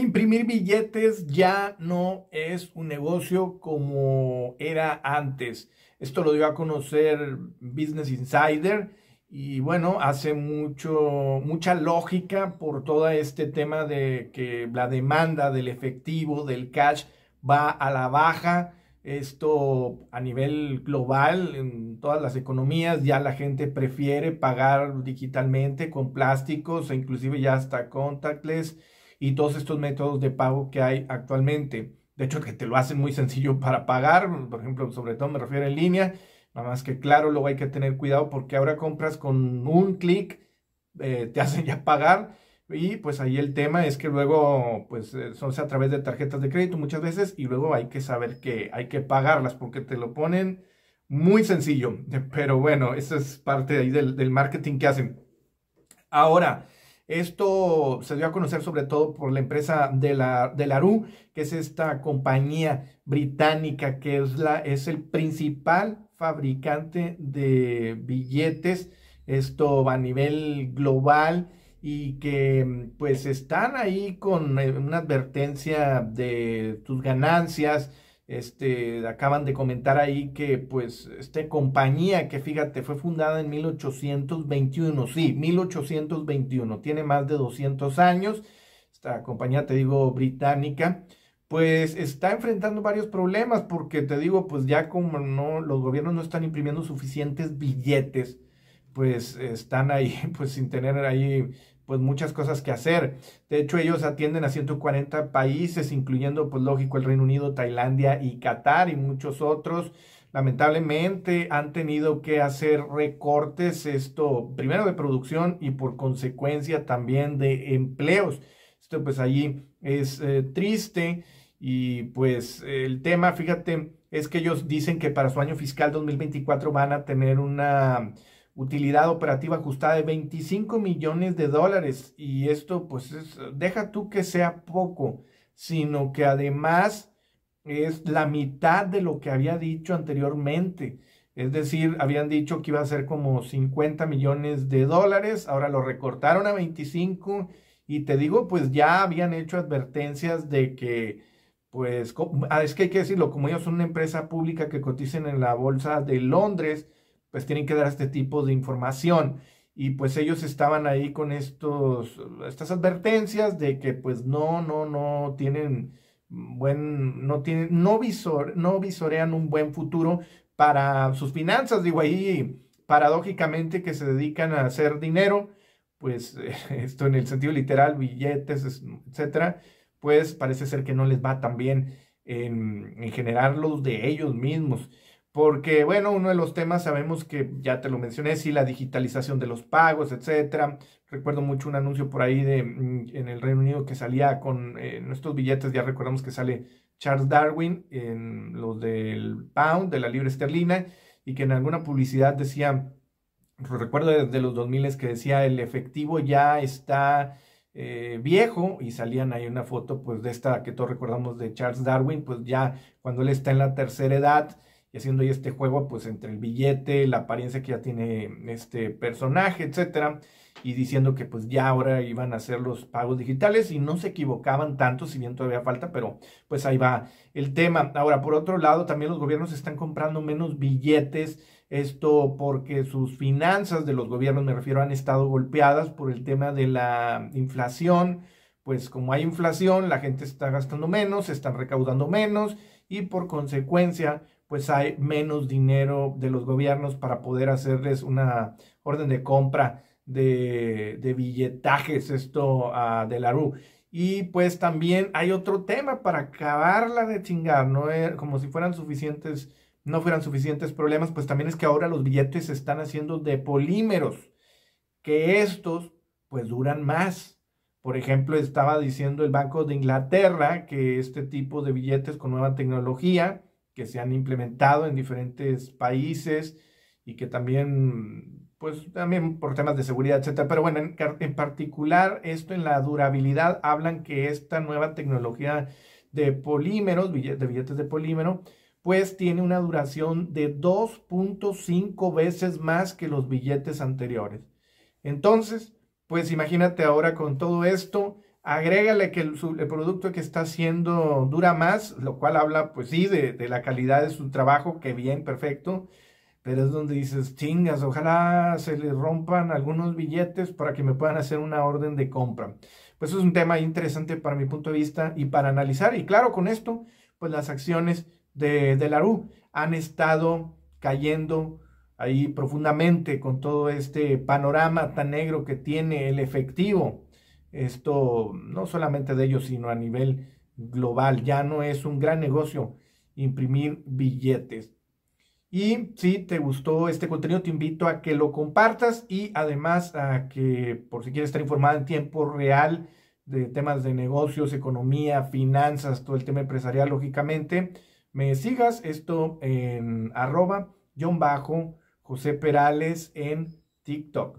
Imprimir billetes ya no es un negocio como era antes. Esto lo dio a conocer Business Insider y bueno, hace mucho, mucha lógica por todo este tema de que la demanda del efectivo, del cash, va a la baja. Esto a nivel global, en todas las economías, ya la gente prefiere pagar digitalmente con plásticos e inclusive ya hasta contactless y todos estos métodos de pago que hay actualmente. De hecho, que te lo hacen muy sencillo para pagar, por ejemplo, sobre todo me refiero en línea, nada más que claro, luego hay que tener cuidado porque ahora compras con un clic, eh, te hacen ya pagar y pues ahí el tema es que luego pues eh, son a través de tarjetas de crédito muchas veces y luego hay que saber que hay que pagarlas porque te lo ponen muy sencillo, pero bueno, esa es parte ahí del marketing que hacen. Ahora, esto se dio a conocer sobre todo por la empresa de la, de que es esta compañía británica que es, el principal fabricante de billetes, esto a nivel global y que pues están ahí con eh, una advertencia de tus ganancias, este, acaban de comentar ahí que pues esta compañía que fíjate fue fundada en 1821, sí, 1821, tiene más de 200 años, esta compañía te digo británica, pues está enfrentando varios problemas porque te digo pues ya como no, los gobiernos no están imprimiendo suficientes billetes, pues están ahí pues sin tener ahí pues muchas cosas que hacer. De hecho, ellos atienden a 140 países, incluyendo, pues lógico, el Reino Unido, Tailandia y Qatar y muchos otros. Lamentablemente han tenido que hacer recortes, esto primero de producción y por consecuencia también de empleos. Esto pues allí es eh, triste y pues el tema, fíjate, es que ellos dicen que para su año fiscal 2024 van a tener una utilidad operativa ajustada de 25 millones de dólares. Y esto, pues, deja tú que sea poco, sino que además es la mitad de lo que había dicho anteriormente. Es decir, habían dicho que iba a ser como 50 millones de dólares, ahora lo recortaron a 25 y te digo, pues ya habían hecho advertencias de que, pues, ah, es que hay que decirlo, como ellos son una empresa pública que cotizan en la bolsa de Londres, pues tienen que dar este tipo de información. Y pues ellos estaban ahí con estos, estas advertencias de que pues no, no, no tienen buen, no tienen, no, visor, no visorean un buen futuro para sus finanzas. Digo, ahí paradójicamente que se dedican a hacer dinero, pues esto en el sentido literal, billetes, etcétera, pues parece ser que no les va tan bien en, en generarlos de ellos mismos porque, bueno, uno de los temas sabemos que ya te lo mencioné, sí, la digitalización de los pagos, etcétera. Recuerdo mucho un anuncio por ahí de, mm, en el Reino Unido que salía con eh, nuestros billetes, ya recordamos que sale Charles Darwin en los del pound, de la libre esterlina, y que en alguna publicidad decía, recuerdo desde los 2000 que decía el efectivo ya está eh, viejo y salían ahí una foto pues de esta que todos recordamos de Charles Darwin, pues ya cuando él está en la tercera edad, haciendo ahí este juego pues entre el billete, la apariencia que ya tiene este personaje, etcétera, y diciendo que pues ya ahora iban a hacer los pagos digitales y no se equivocaban tanto, si bien todavía falta, pero pues ahí va el tema. Ahora, por otro lado, también los gobiernos están comprando menos billetes, esto porque sus finanzas de los gobiernos, me refiero, han estado golpeadas por el tema de la inflación, pues como hay inflación, la gente está gastando menos, se están recaudando menos, y por consecuencia pues hay menos dinero de los gobiernos para poder hacerles una orden de compra de, billetajes, esto ah, de la RU. Y pues también hay otro tema para acabarla de chingar, ¿no? Como si fueran suficientes, no fueran suficientes problemas, pues también es que ahora los billetes se están haciendo de polímeros, que estos pues duran más. Por ejemplo, estaba diciendo el Banco de Inglaterra que este tipo de billetes con nueva tecnología que se han implementado en diferentes países y que también, pues también por temas de seguridad, etcétera. Pero bueno, en, particular esto en la durabilidad, hablan que esta nueva tecnología de polímeros, de billetes de polímero, pues tiene una duración de 2.5 veces más que los billetes anteriores. Entonces, pues imagínate ahora con todo esto, agrégale que el, producto que está haciendo dura más, lo cual habla, pues sí, de, la calidad de su trabajo, que bien, perfecto, pero es donde dices, chingas, ojalá se le rompan algunos billetes para que me puedan hacer una orden de compra. Pues es un tema interesante para mi punto de vista y para analizar. Y claro, con esto, pues las acciones de, de RU han estado cayendo ahí profundamente con todo este panorama tan negro que tiene el efectivo. Esto no solamente de ellos, sino a nivel global. Ya no es un gran negocio imprimir billetes. Y si te gustó este contenido, te invito a que lo compartas y además a que, por si quieres estar informado en tiempo real de temas de negocios, economía, finanzas, todo el tema empresarial, lógicamente, me sigas esto en arroba, John Bajo, José Perales en TikTok.